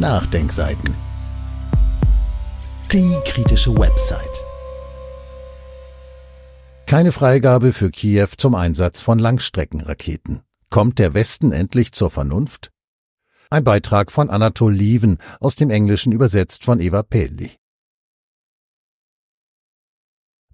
Nachdenkseiten. Die kritische Website. Keine Freigabe für Kiew zum Einsatz von Langstreckenraketen. Kommt der Westen endlich zur Vernunft? Ein Beitrag von Anatol Lieven, aus dem Englischen übersetzt von Eva Pelli.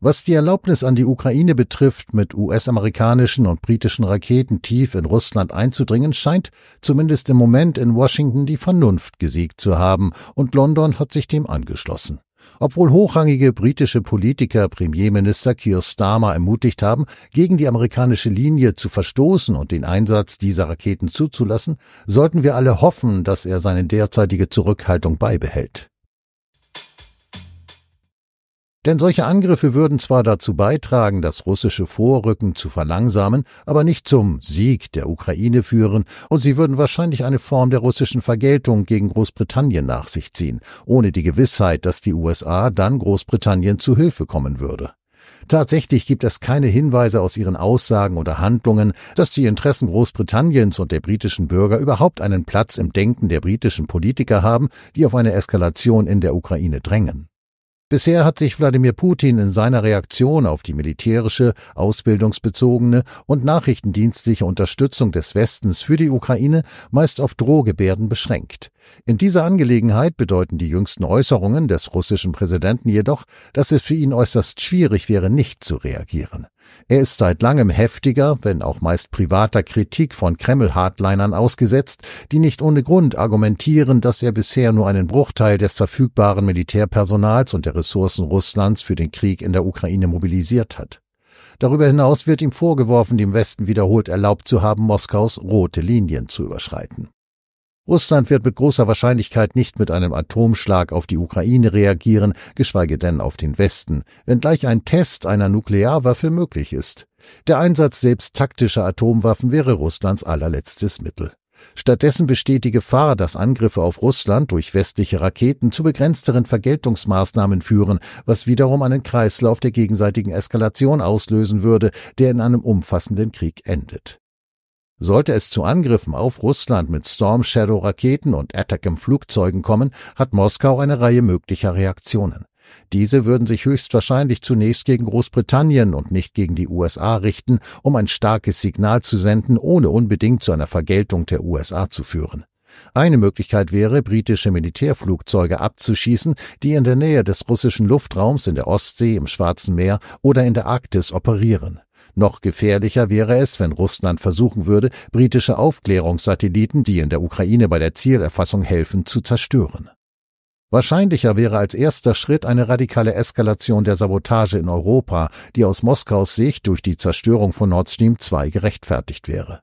Was die Erlaubnis an die Ukraine betrifft, mit US-amerikanischen und britischen Raketen tief in Russland einzudringen, scheint zumindest im Moment in Washington die Vernunft gesiegt zu haben, und London hat sich dem angeschlossen. Obwohl hochrangige britische Politiker Premierminister Keir Starmer ermutigt haben, gegen die amerikanische Linie zu verstoßen und den Einsatz dieser Raketen zuzulassen, sollten wir alle hoffen, dass er seine derzeitige Zurückhaltung beibehält. Denn solche Angriffe würden zwar dazu beitragen, das russische Vorrücken zu verlangsamen, aber nicht zum Sieg der Ukraine führen, und sie würden wahrscheinlich eine Form der russischen Vergeltung gegen Großbritannien nach sich ziehen, ohne die Gewissheit, dass die USA dann Großbritannien zu Hilfe kommen würde. Tatsächlich gibt es keine Hinweise aus ihren Aussagen oder Handlungen, dass die Interessen Großbritanniens und der britischen Bürger überhaupt einen Platz im Denken der britischen Politiker haben, die auf eine Eskalation in der Ukraine drängen. Bisher hat sich Wladimir Putin in seiner Reaktion auf die militärische, ausbildungsbezogene und nachrichtendienstliche Unterstützung des Westens für die Ukraine meist auf Drohgebärden beschränkt. In dieser Angelegenheit bedeuten die jüngsten Äußerungen des russischen Präsidenten jedoch, dass es für ihn äußerst schwierig wäre, nicht zu reagieren. Er ist seit langem heftiger, wenn auch meist privater Kritik von Kreml-Hardlinern ausgesetzt, die nicht ohne Grund argumentieren, dass er bisher nur einen Bruchteil des verfügbaren Militärpersonals und der Ressourcen Russlands für den Krieg in der Ukraine mobilisiert hat. Darüber hinaus wird ihm vorgeworfen, dem Westen wiederholt erlaubt zu haben, Moskaus rote Linien zu überschreiten. Russland wird mit großer Wahrscheinlichkeit nicht mit einem Atomschlag auf die Ukraine reagieren, geschweige denn auf den Westen, wenngleich ein Test einer Nuklearwaffe möglich ist. Der Einsatz selbst taktischer Atomwaffen wäre Russlands allerletztes Mittel. Stattdessen besteht die Gefahr, dass Angriffe auf Russland durch westliche Raketen zu begrenzteren Vergeltungsmaßnahmen führen, was wiederum einen Kreislauf der gegenseitigen Eskalation auslösen würde, der in einem umfassenden Krieg endet. Sollte es zu Angriffen auf Russland mit Storm Shadow Raketen und Atacm Flugzeugen kommen, hat Moskau eine Reihe möglicher Reaktionen. Diese würden sich höchstwahrscheinlich zunächst gegen Großbritannien und nicht gegen die USA richten, um ein starkes Signal zu senden, ohne unbedingt zu einer Vergeltung der USA zu führen. Eine Möglichkeit wäre, britische Militärflugzeuge abzuschießen, die in der Nähe des russischen Luftraums in der Ostsee, im Schwarzen Meer oder in der Arktis operieren. Noch gefährlicher wäre es, wenn Russland versuchen würde, britische Aufklärungssatelliten, die in der Ukraine bei der Zielerfassung helfen, zu zerstören. Wahrscheinlicher wäre als erster Schritt eine radikale Eskalation der Sabotage in Europa, die aus Moskaus Sicht durch die Zerstörung von Nord Stream 2 gerechtfertigt wäre.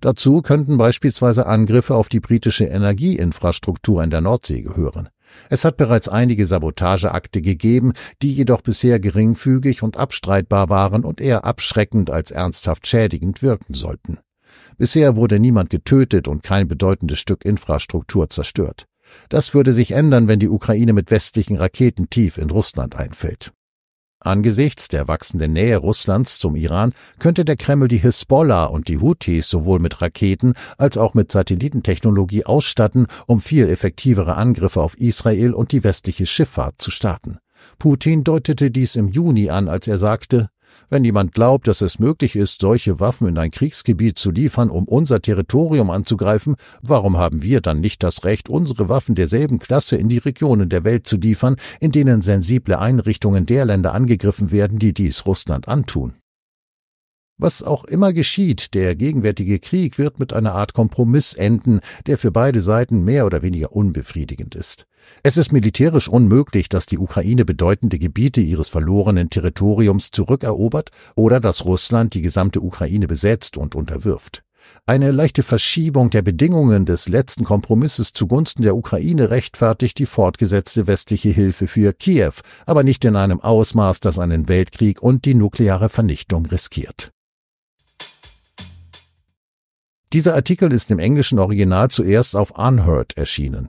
Dazu könnten beispielsweise Angriffe auf die britische Energieinfrastruktur in der Nordsee gehören. Es hat bereits einige Sabotageakte gegeben, die jedoch bisher geringfügig und abstreitbar waren und eher abschreckend als ernsthaft schädigend wirken sollten. Bisher wurde niemand getötet und kein bedeutendes Stück Infrastruktur zerstört. Das würde sich ändern, wenn die Ukraine mit westlichen Raketen tief in Russland einfällt. Angesichts der wachsenden Nähe Russlands zum Iran könnte der Kreml die Hisbollah und die Houthis sowohl mit Raketen als auch mit Satellitentechnologie ausstatten, um viel effektivere Angriffe auf Israel und die westliche Schifffahrt zu starten. Putin deutete dies im Juni an, als er sagte, wenn jemand glaubt, dass es möglich ist, solche Waffen in ein Kriegsgebiet zu liefern, um unser Territorium anzugreifen, warum haben wir dann nicht das Recht, unsere Waffen derselben Klasse in die Regionen der Welt zu liefern, in denen sensible Einrichtungen der Länder angegriffen werden, die dies Russland antun? Was auch immer geschieht, der gegenwärtige Krieg wird mit einer Art Kompromiss enden, der für beide Seiten mehr oder weniger unbefriedigend ist. Es ist militärisch unmöglich, dass die Ukraine bedeutende Gebiete ihres verlorenen Territoriums zurückerobert oder dass Russland die gesamte Ukraine besetzt und unterwirft. Eine leichte Verschiebung der Bedingungen des letzten Kompromisses zugunsten der Ukraine rechtfertigt die fortgesetzte westliche Hilfe für Kiew, aber nicht in einem Ausmaß, das einen Weltkrieg und die nukleare Vernichtung riskiert. Dieser Artikel ist im englischen Original zuerst auf Unheard erschienen.